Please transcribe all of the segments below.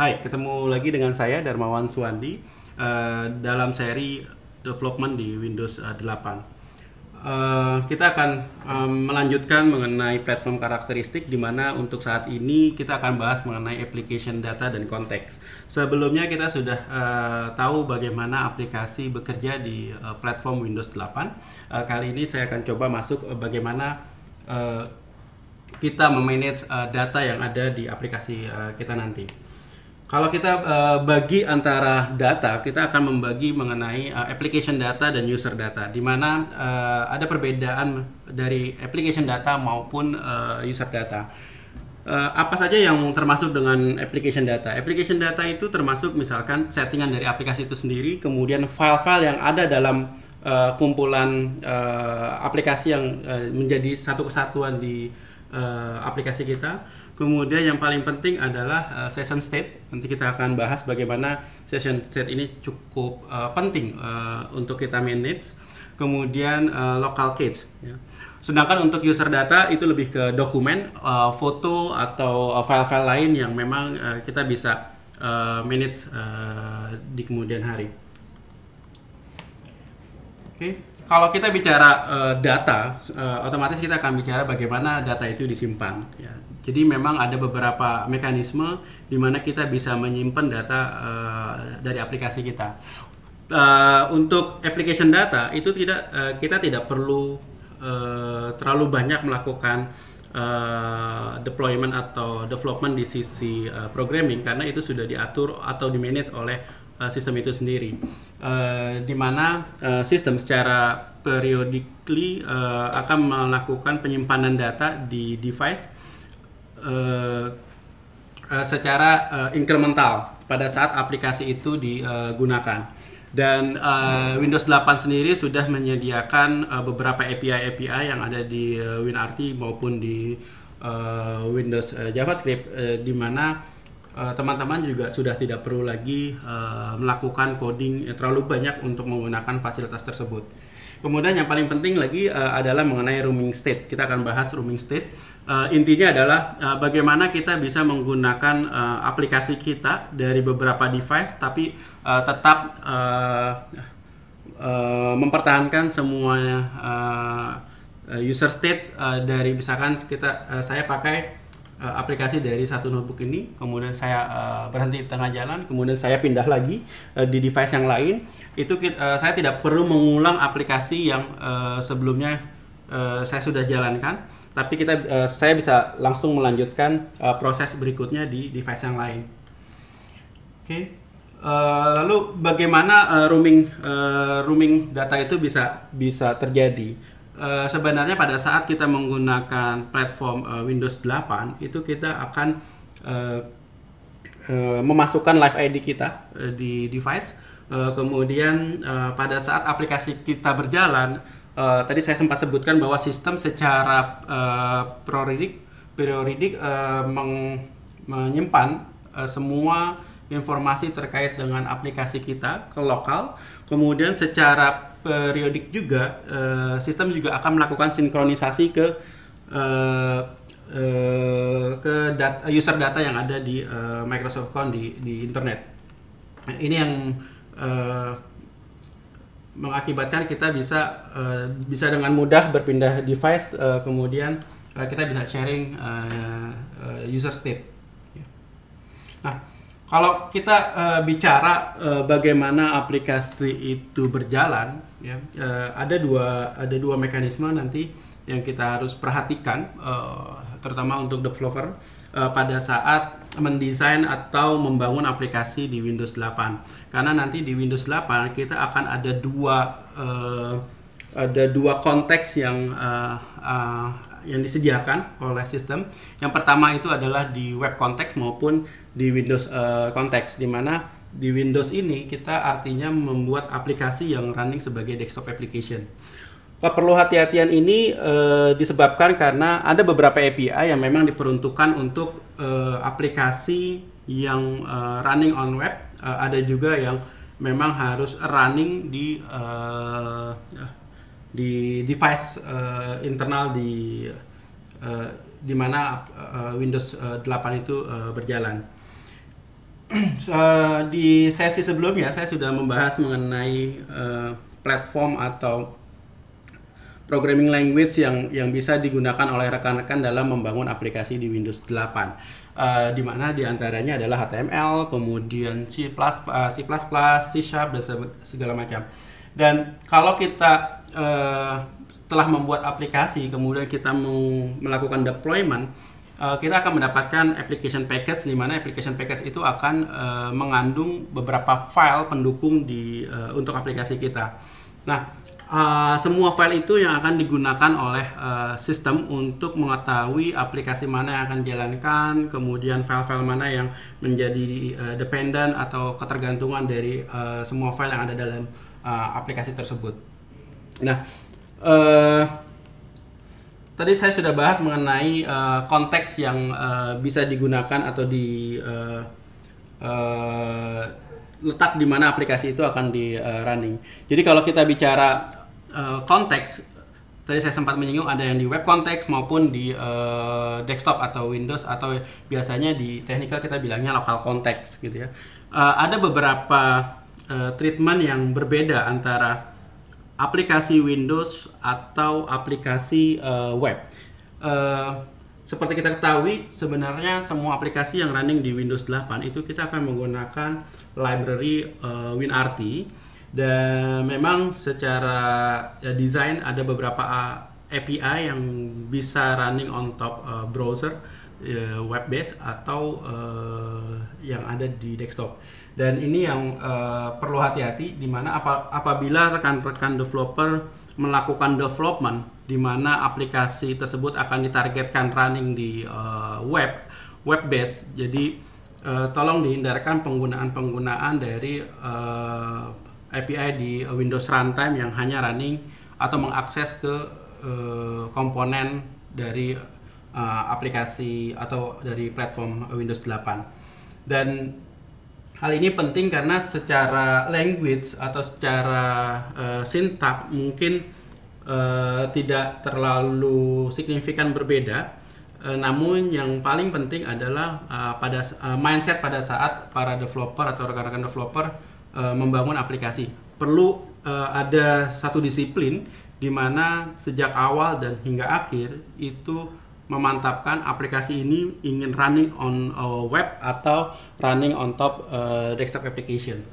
Hai, ketemu lagi dengan saya Darmawan Suwandi uh, dalam seri development di Windows 8. Uh, eh, eh, kita akan um, melanjutkan mengenai platform karakteristik di mana untuk saat ini kita akan bahas mengenai application data dan konteks. Sebelumnya kita sudah uh, tahu bagaimana aplikasi bekerja di uh, platform Windows 8. Uh, kali ini saya akan coba masuk bagaimana uh, kita memanage uh, data yang ada di aplikasi uh, kita nanti. Kalau kita uh, bagi antara data, kita akan membagi mengenai uh, application data dan user data, di mana uh, ada perbedaan dari application data maupun uh, user data. Uh, apa saja yang termasuk dengan application data? Application data itu termasuk misalkan settingan dari aplikasi itu sendiri, kemudian file-file yang ada dalam uh, kumpulan uh, aplikasi yang uh, menjadi satu kesatuan di uh, aplikasi kita. Kemudian yang paling penting adalah uh, session state. Nanti kita akan bahas bagaimana session state ini cukup uh, penting uh, untuk kita manage. Kemudian uh, local cache. Ya. Sedangkan untuk user data itu lebih ke dokumen, uh, foto atau file-file lain yang memang uh, kita bisa uh, manage uh, di kemudian hari. Oke. Okay kalau kita bicara uh, data, uh, otomatis kita akan bicara bagaimana data itu disimpan. Ya. Jadi memang ada beberapa mekanisme di mana kita bisa menyimpan data uh, dari aplikasi kita. Uh, untuk application data itu tidak uh, kita tidak perlu uh, terlalu banyak melakukan uh, deployment atau development di sisi uh, programming karena itu sudah diatur atau di manage oleh Eh, sistem itu sendiri. Uh, di mana uh, sistem secara periodically uh, akan melakukan penyimpanan data di device uh, uh, secara uh, incremental pada saat aplikasi itu digunakan. Dan uh, Windows 8 sendiri sudah menyediakan uh, beberapa API-API yang ada di uh, WinRT maupun di uh, Windows uh, JavaScript uh, di mana Eh, teman-teman uh, juga sudah tidak perlu lagi uh, melakukan coding eh, terlalu banyak untuk menggunakan fasilitas tersebut. Kemudian yang paling penting lagi uh, adalah mengenai rooming state. Kita akan bahas rooming state. Uh, intinya adalah uh, bagaimana kita bisa menggunakan uh, aplikasi kita dari beberapa device, tapi uh, tetap uh, uh, mempertahankan semua uh, user state uh, dari misalkan kita uh, saya pakai Eh, aplikasi dari satu notebook ini, kemudian saya uh, berhenti di tengah jalan, kemudian saya pindah lagi uh, di device yang lain, itu uh, saya tidak perlu mengulang aplikasi yang uh, sebelumnya uh, saya sudah jalankan, tapi kita uh, saya bisa langsung melanjutkan uh, proses berikutnya di device yang lain. Oke. Okay. Uh, lalu bagaimana uh, roaming uh, roaming data itu bisa bisa terjadi? Eh, sebenarnya pada saat kita menggunakan platform uh, Windows 8 itu kita akan uh, uh, memasukkan Live ID kita uh, di device. Uh, kemudian uh, pada saat aplikasi kita berjalan, uh, tadi saya sempat sebutkan bahwa sistem secara uh, prioridik uh, meng, menyimpan uh, semua informasi terkait dengan aplikasi kita ke lokal. Kemudian secara periodik juga eh, sistem juga akan melakukan sinkronisasi ke eh, eh, ke data, user data yang ada di Microsoft Con di di internet. Nah, ini yang mengakibatkan kita bisa bisa dengan mudah berpindah device kemudian kita bisa sharing user state. Ya. Nah, kalau kita uh, bicara uh, bagaimana aplikasi itu berjalan, ya uh, ada dua ada dua mekanisme nanti yang kita harus perhatikan, uh, terutama untuk developer uh, pada saat mendesain atau membangun aplikasi di Windows 8. Karena nanti di Windows 8 kita akan ada dua uh, ada dua konteks yang uh, uh, yang disediakan oleh sistem. Yang pertama itu adalah di web konteks maupun di Windows uh, eh, konteks, di mana di Windows ini kita artinya membuat aplikasi yang running sebagai desktop application. Perlu hati-hatian ini uh, disebabkan karena ada beberapa API yang memang diperuntukkan untuk uh, aplikasi yang uh, running on web, uh, ada juga yang memang harus running di uh, di device uh, internal di uh, di mana uh, Windows uh, 8 itu uh, berjalan. so, di sesi sebelumnya saya sudah membahas mengenai uh, platform atau programming language yang yang bisa digunakan oleh rekan-rekan dalam membangun aplikasi di Windows 8. Uh, di mana diantaranya adalah HTML, kemudian C++, C++, C Sharp dan segala macam. Dan kalau kita uh, telah membuat aplikasi kemudian kita melakukan deployment uh, kita akan mendapatkan application package di mana application package itu akan uh, mengandung beberapa file pendukung di uh, untuk aplikasi kita. Nah, uh, semua file itu yang akan digunakan oleh uh, sistem untuk mengetahui aplikasi mana yang akan dijalankan, kemudian file-file mana yang menjadi uh, dependent atau ketergantungan dari uh, semua file yang ada dalam uh, aplikasi tersebut. Nah, uh, tadi saya sudah bahas mengenai uh, konteks yang uh, bisa digunakan atau di uh, uh, letak di mana aplikasi itu akan di uh, running. Jadi kalau kita bicara uh, konteks, tadi saya sempat menyinggung ada yang di web konteks maupun di uh, desktop atau Windows atau biasanya di teknikal kita bilangnya lokal konteks gitu ya. Uh, ada beberapa uh, treatment yang berbeda antara aplikasi Windows atau aplikasi uh, web. Uh, seperti kita ketahui, sebenarnya semua aplikasi yang running di Windows 8 itu kita akan menggunakan library uh, WinRT dan memang secara uh, desain ada beberapa API yang bisa running on top uh, browser uh, web-based atau uh, yang ada di desktop dan ini yang uh, perlu hati-hati di mana apa, apabila rekan-rekan developer melakukan development di mana aplikasi tersebut akan ditargetkan running di uh, web web based jadi uh, tolong dihindarkan penggunaan-penggunaan dari uh, API di Windows runtime yang hanya running atau mengakses ke uh, komponen dari uh, aplikasi atau dari platform Windows 8 dan Hal ini penting karena secara language atau secara uh, eh, sintak mungkin uh, tidak terlalu signifikan berbeda. Uh, namun yang paling penting adalah uh, pada uh, mindset pada saat para developer atau rekan-rekan developer uh, membangun aplikasi. Perlu uh, ada satu disiplin di mana sejak awal dan hingga akhir itu memantapkan aplikasi ini ingin running on uh, web atau running on top uh, desktop application.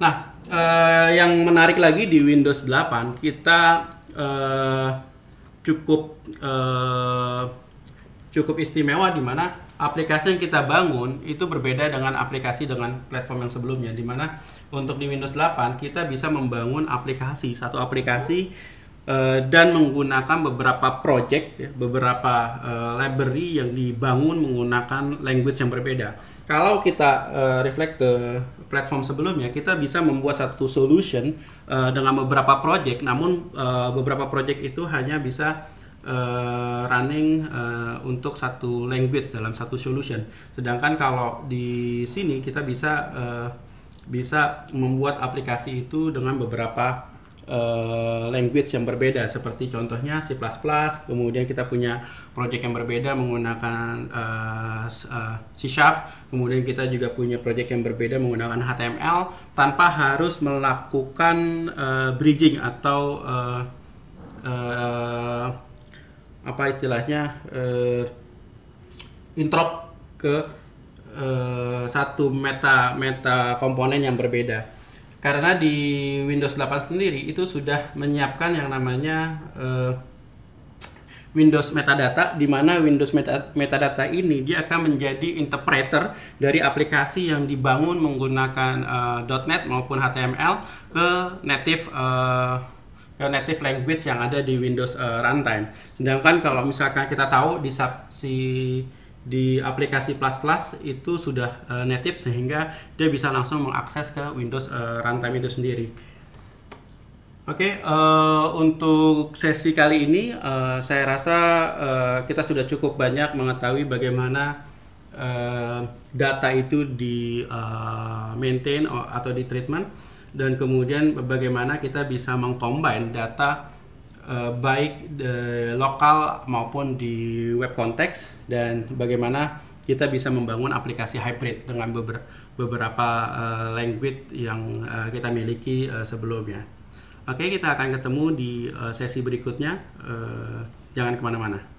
Nah, uh, yang menarik lagi di Windows 8 kita uh, cukup uh, cukup istimewa di mana aplikasi yang kita bangun itu berbeda dengan aplikasi dengan platform yang sebelumnya di mana untuk di Windows 8 kita bisa membangun aplikasi satu aplikasi Eh, dan menggunakan beberapa project, ya, beberapa uh, library yang dibangun menggunakan language yang berbeda. Kalau kita uh, reflect ke platform sebelumnya, kita bisa membuat satu solution uh, dengan beberapa project, namun uh, beberapa project itu hanya bisa uh, running uh, untuk satu language dalam satu solution. Sedangkan kalau di sini kita bisa uh, bisa membuat aplikasi itu dengan beberapa Eh, language yang berbeda seperti contohnya C++, kemudian kita punya project yang berbeda menggunakan uh, C Sharp, kemudian kita juga punya project yang berbeda menggunakan HTML tanpa harus melakukan uh, bridging atau uh, uh, apa istilahnya uh, intro ke uh, satu meta meta komponen yang berbeda karena di Windows 8 sendiri itu sudah menyiapkan yang namanya uh, Windows metadata di mana Windows meta, metadata ini dia akan menjadi interpreter dari aplikasi yang dibangun menggunakan uh, .NET maupun HTML ke native uh, ke native language yang ada di Windows uh, runtime. Sedangkan kalau misalkan kita tahu di si di aplikasi Plus Plus itu sudah uh, native sehingga dia bisa langsung mengakses ke Windows uh, runtime itu sendiri. Oke, okay, uh, eh, untuk sesi kali ini uh, saya rasa uh, kita sudah cukup banyak mengetahui bagaimana uh, data itu di uh, maintain atau di treatment dan kemudian bagaimana kita bisa mengcombine data Eh, baik de, lokal maupun di web konteks dan bagaimana kita bisa membangun aplikasi hybrid dengan beber beberapa uh, language yang uh, kita miliki uh, sebelumnya. Oke, kita akan ketemu di uh, sesi berikutnya. Uh, jangan kemana-mana.